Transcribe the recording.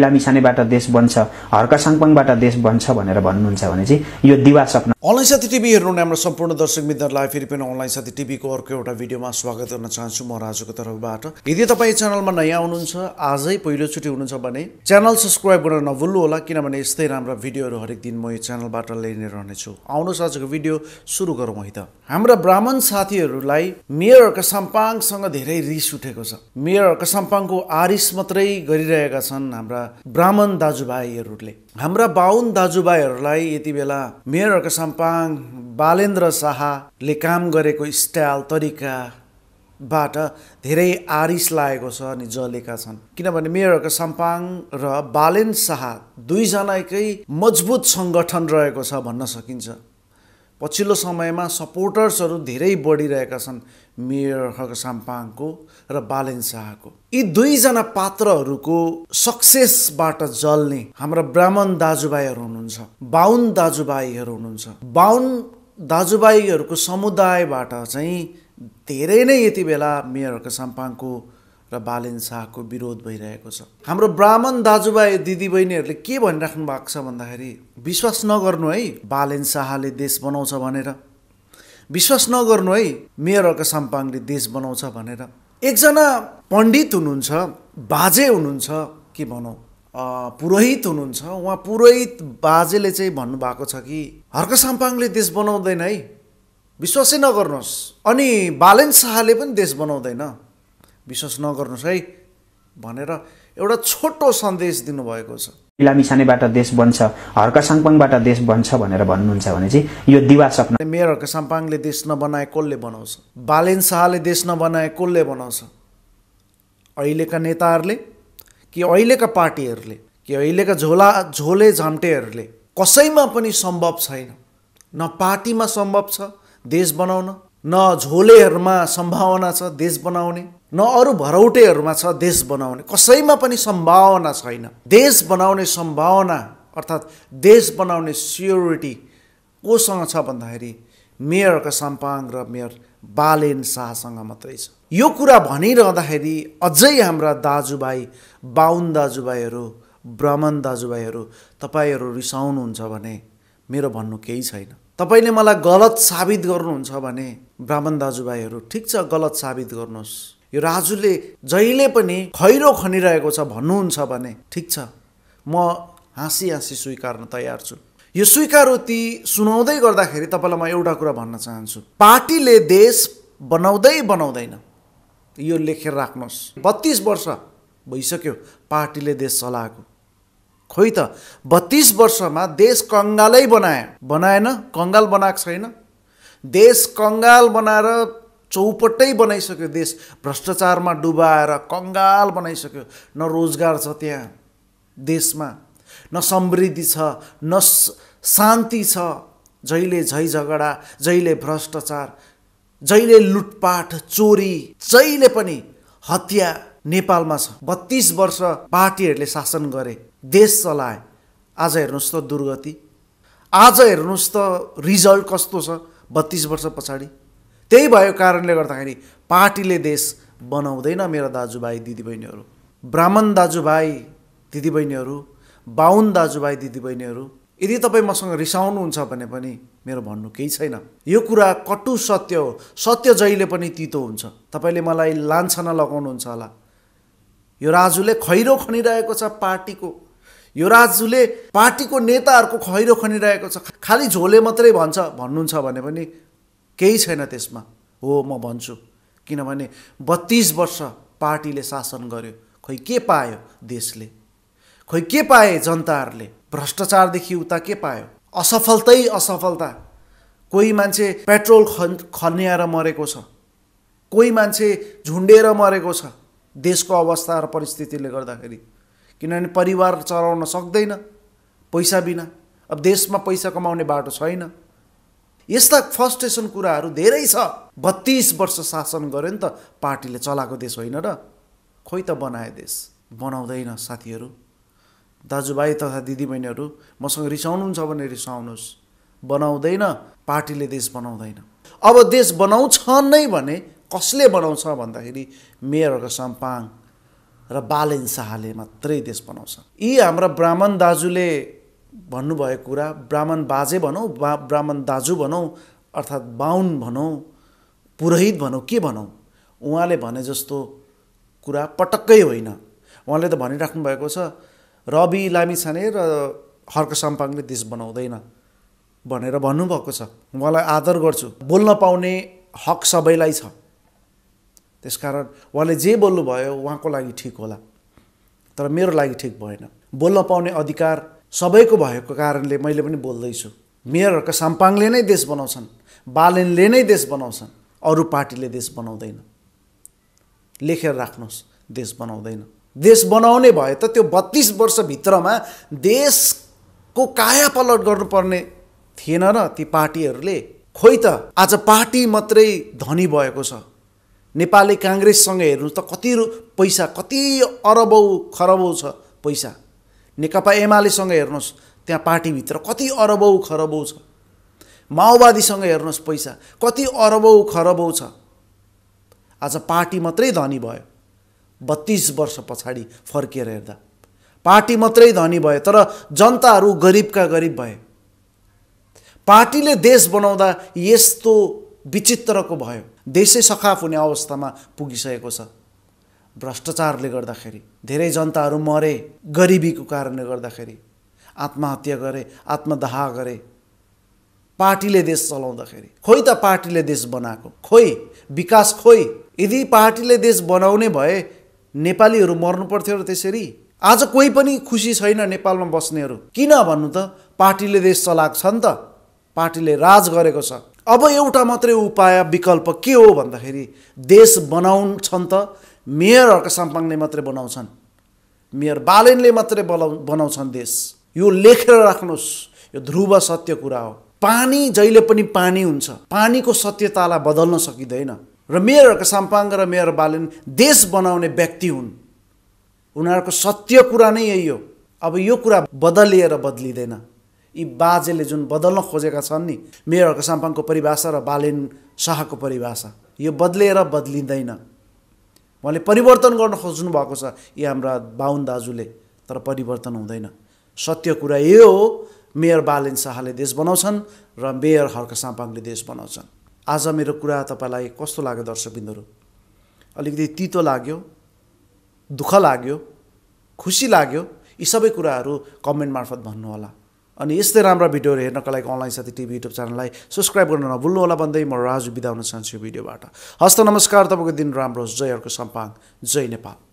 मिसानेबाट देश बन्छ हर्क साङपाङबाट देश बन्छ भनेर भन्नुहुन्छ भने चाहिँ यो दिवा सपना अनलाइन साथी टिभी हेर्नु हाम्रो सम्पूर्ण दर्शक मित्रहरूलाई फेरि पनि अनलाइन साथी टिभीको अर्को एउटा भिडियोमा स्वागत गर्न चाहन्छु म राजुको तर्फबाट यदि तपाईँ च्यानलमा नयाँ आउनुहुन्छ आजै पहिलोचोटि हुनुहुन्छ भने च्यानल सब्सक्राइब गर्न नभुल्नु होला किनभने यस्तै राम्रा भिडियोहरू हरेक दिन म यो च्यानलबाट लिइ नै रहनेछु आउनुहोस् आजको भिडियो सुरु गरौँ है त हाम्रा ब्राह्मण साथीहरूलाई मेयर कसाम्पाङसँग धेरै रिस उठेको छ मेयर कसाम्पाङको आरिस मात्रै गरिरहेका छन् हाम्रा ब्राह्मण दाजुभाइहरूले हाम्रा बाहुन दाजुभाइहरूलाई यति बेला मेयरहरूको साम्पाङ बालेन्द्र शाहले काम गरेको स्टाइल तरिका बाट धेरै आरिस लागेको छ अनि जलेका छन् किनभने मेयरहरूको साम्पाङ र बालेन शाह दुईजनाकै मजबुत सङ्गठन रहेको छ भन्न सकिन्छ पछिल्लो समयमा सपोर्टर्सहरू धेरै बढिरहेका छन् मेयर हगसाम्पाङको साम्पाङको र बालेन शाहको यी दुईजना पात्रहरूको सक्सेसबाट जल्ने हाम्रा ब्राह्मण दाजुभाइहरू हुनुहुन्छ बाहुन दाजुभाइहरू हुनुहुन्छ बाहुन दाजुभाइहरूको समुदायबाट चाहिँ धेरै नै यति बेला मेयर साम्पाङको र बालेन शाहको विरोध भइरहेको छ हाम्रो ब्राह्मण दाजुभाइ दिदीबहिनीहरूले के भनिराख्नु भएको छ भन्दाखेरि विश्वास नगर्नु है बालेन शाहले देश बनाउँछ भनेर विश्वास नगर्नु है मेयर अर्का साम्पाङले देश बनाउँछ भनेर एकजना पण्डित हुनुहुन्छ बाजे हुनुहुन्छ के भनौँ पुरोहित हुनुहुन्छ उहाँ पुरोहित बाजेले चाहिँ भन्नुभएको छ कि हर्क साम्पाङले देश बनाउँदैन है विश्वासै नगर्नुहोस् अनि बालेन शाहले पनि देश बनाउँदैन विश्वास नगर्नुहोस् है भनेर एउटा छोटो सन्देश दिनुभएको छ इलामिसानेबाट देश बन्छ हर्का साङपाङबाट देश बन्छ भनेर भन्नुहुन्छ भने चाहिँ यो दिवा सपना मेयर हर्क देश नबनाए कसले बनाउँछ बालेन शाहले देश नबनाए कसले बनाउँछ अहिलेका नेताहरूले कि अहिलेका पार्टीहरूले कि अहिलेका झोला झोले झम्टेहरूले कसैमा पनि सम्भव छैन न पार्टीमा सम्भव छ देश बनाउन न झोलेहरूमा सम्भावना छ देश बनाउने न अरू भरौटेहरूमा छ देश बनाउने कसैमा पनि सम्भावना छैन देश बनाउने सम्भावना अर्थात् देश बनाउने स्योरिटी कोसँग छ भन्दाखेरि मेयरका साम्पाङ र मेयर बालेन शाहसँग मात्रै छ यो कुरा भनिरहँदाखेरि अझै हाम्रा दाजुभाइ बाहुन दाजुभाइहरू ब्राह्मण दाजुभाइहरू तपाईँहरू रिसाउनुहुन्छ भने मेरो भन्नु केही छैन तपाईँले मलाई गलत साबित गर्नुहुन्छ भने ब्राह्मण दाजुभाइहरू ठिक छ गलत साबित गर्नुहोस् यो राजुले जहिले पनि खैरो खनिरहेको छ भन्नुहुन्छ भने ठिक छ म हाँसी हाँसी स्वीकार्न तयार छु यो स्वीकारोति सुनाउँदै गर्दाखेरि तपाईँलाई म एउटा कुरा भन्न चाहन्छु पार्टीले देश बनाउँदै बनाउँदैन यो लेखेर राख्नुहोस् बत्तिस वर्ष भइसक्यो पार्टीले देश चलाएको खोइ त बत्तिस वर्षमा देश कङ्गालै बनाए बनाएन कङ्गाल बनाएको छैन देश कङ्गाल बनाएर चौपट्टै बनाइसक्यो देश भ्रष्टाचारमा डुबाएर कङ्गाल बनाइसक्यो न रोजगार छ त्यहाँ देशमा न समृद्धि छ न शान्ति छ जहिले झै झगडा जहिले भ्रष्टाचार जहिले लुटपाट चोरी जहिले पनि हत्या नेपालमा छ बत्तिस वर्ष पार्टीहरूले शासन गरे देश चलाए आज हेर्नुहोस् त दुर्गति आज हेर्नुहोस् त रिजल्ट कस्तो छ बत्तिस वर्ष पछाडि त्यही भएको कारणले गर्दाखेरि पार्टीले देश बनाउँदैन मेरा दाजुभाइ दिदीबहिनीहरू ब्राह्मण दाजुभाइ दिदीबहिनीहरू बाहुन दाजुभाइ दिदीबहिनीहरू यदि तपाईँ मसँग रिसाउनुहुन्छ भने पनि मेरो भन्नु केही छैन यो कुरा कटु सत्य हो सत्य जहिले पनि तितो हुन्छ तपाईँले मलाई लान्छना लगाउनुहुन्छ होला यो राजुले खैरो खनिरहेको छ पार्टीको यो राजुले पार्टीको नेताहरूको खैरो खनिरहेको छ खालि झोले मात्रै भन्छ भन्नुहुन्छ भने पनि केही छैन त्यसमा हो म भन्छु किनभने बत्तिस वर्ष पार्टीले शासन गर्यो खोइ के पायो देशले खोइ के पाए जनताहरूले भ्रष्टाचारदेखि उता के पायो असफलतै असफलता कोही मान्छे पेट्रोल खन् खन्याएर मरेको छ कोही मान्छे झुन्डेर मरेको छ देशको अवस्था र परिस्थितिले गर्दाखेरि किनभने परिवार चलाउन सक्दैन पैसा बिना अब देशमा पैसा कमाउने बाटो छैन यस्ता फर्स्टेसन कुराहरू धेरै छ बत्तिस वर्ष शासन गऱ्यो नि त पार्टीले चलाएको देश होइन र खोइ त बनाए देश बनाउँदैन साथीहरू दाजुभाइ तथा दिदीबहिनीहरू मसँग रिसाउनुहुन्छ भने रिसाउनुहोस् बनाउँदैन पार्टीले देश बनाउँदैन अब देश बनाउँछ नै भने कसले बनाउँछ भन्दाखेरि मेयरहरूको सम्पाङ र बालेन शाहले मात्रै देश बनाउँछ यी हाम्रा ब्राह्मण दाजुले भन्नुभएको कुरा ब्राह्मण बाजे भनौँ बा ब्राह्मण दाजु भनौँ अर्थात् बाहुन भनौँ पुरोहित भनौँ के भनौँ उहाँले भने जस्तो कुरा पटक्कै होइन उहाँले त भनिराख्नु भएको छ रवि लामिछाने र हर्क सम्पाङले देश बनाउँदैन भनेर भन्नुभएको छ उहाँलाई आदर गर्छु बोल्न पाउने हक सबैलाई छ त्यसकारण उहाँले जे बोल्नुभयो उहाँको लागि ठिक होला तर मेरो लागि ठिक भएन बोल्न पाउने अधिकार सबैको भएको कारणले मैले पनि बोल्दैछु मेयरहरूका साम्पाङले नै देश बनाउँछन् बालेनले नै देश बनाउँछन् अरू पार्टीले देश बनाउँदैन लेखेर राख्नुहोस् देश बनाउँदैन देश बनाउने भए त त्यो बत्तिस वर्षभित्रमा देशको कायापलट गर्नुपर्ने थिएन र ती पार्टीहरूले खोइ त आज पार्टी मात्रै धनी भएको छ नेपाली काङ्ग्रेससँग हेर्नु त कति पैसा कति अरबौ खरबौ छ पैसा नेकपा एमालेसँग हेर्नुहोस् त्यहाँ पार्टीभित्र कति अरबौ खरबौ छ माओवादीसँग हेर्नुहोस् पैसा कति अरबौ खरबौ छ आज पार्टी मात्रै धनी भयो बत्तिस वर्ष पछाडि फर्किएर हेर्दा पार्टी मात्रै धनी भयो तर जनताहरू गरिबका गरिब भए पार्टीले देश बनाउँदा यस्तो विचित्रको भयो देशै सखाफ हुने अवस्थामा पुगिसकेको छ भ्रष्टाचारले गर्दाखेरि धेरै जनताहरू मरे गरिबीको कारणले गर्दाखेरि आत्महत्या गरे आत्मदाह गरे पार्टीले देश चलाउँदाखेरि खोइ त पार्टीले देश बनाएको खोइ विकास खोइ यदि पार्टीले देश बनाउने भए नेपालीहरू मर्नु पर्थ्यो र त्यसरी आज कोही पनि खुसी छैन नेपालमा बस्नेहरू किन भन्नु त पार्टीले देश चलाएको छ नि त पार्टीले राज गरेको छ अब एउटा मात्रै उपाय विकल्प के हो भन्दाखेरि देश बनाउँछन् त मेयरहरूका साम्पाङले मात्रै बनाउँछन् मेयर बालेनले मात्रै बनाउ बनाउँछन् देश यो लेखेर राख्नुहोस् यो ध्रुव सत्य कुरा हो पानी जहिले पनि पानी हुन्छ पानीको सत्यतालाई बदल्न सकिँदैन र मेयरहरूका साम्पाङ र मेयर बालेन देश बनाउने व्यक्ति हुन् उनीहरूको सत्य कुरा नै यही हो अब यो कुरा बदलिएर बदलिँदैन यी बाजेले जुन बदल्न खोजेका छन् नि मेयर हर्कसाम्पाङको परिभाषा र बालेन शाहको परिभाषा यो बदलेर बदलिँदैन उहाँले परिवर्तन गर्न खोज्नु भएको छ यी हाम्रा बाहुन दाजुले तर परिवर्तन हुँदैन सत्य कुरा यो हो मेयर बालेन शाहले देश बनाउँछन् र मेयर हर्क साम्पाङले देश बनाउँछन् आज मेरो कुरा तपाईँलाई कस्तो लाग्यो दर्शकबिन्दुहरू अलिकति तितो लाग्यो दुःख लाग्यो खुसी लाग्यो यी सबै कुराहरू कमेन्ट मार्फत भन्नुहोला अनि यस्तै राम्रा भिडियोहरू हेर्नको लागि अनलाइन साथी टिभी युट्युब च्यानललाई सब्सक्राइब गर्न नभुल्नु होला भन्दै म राजु बिदा हुन चाहन्छु यो भिडियोबाट हस्त नमस्कार तपाईँको दिन राम्रो जय अर्को सम्पाङ जय नेपाल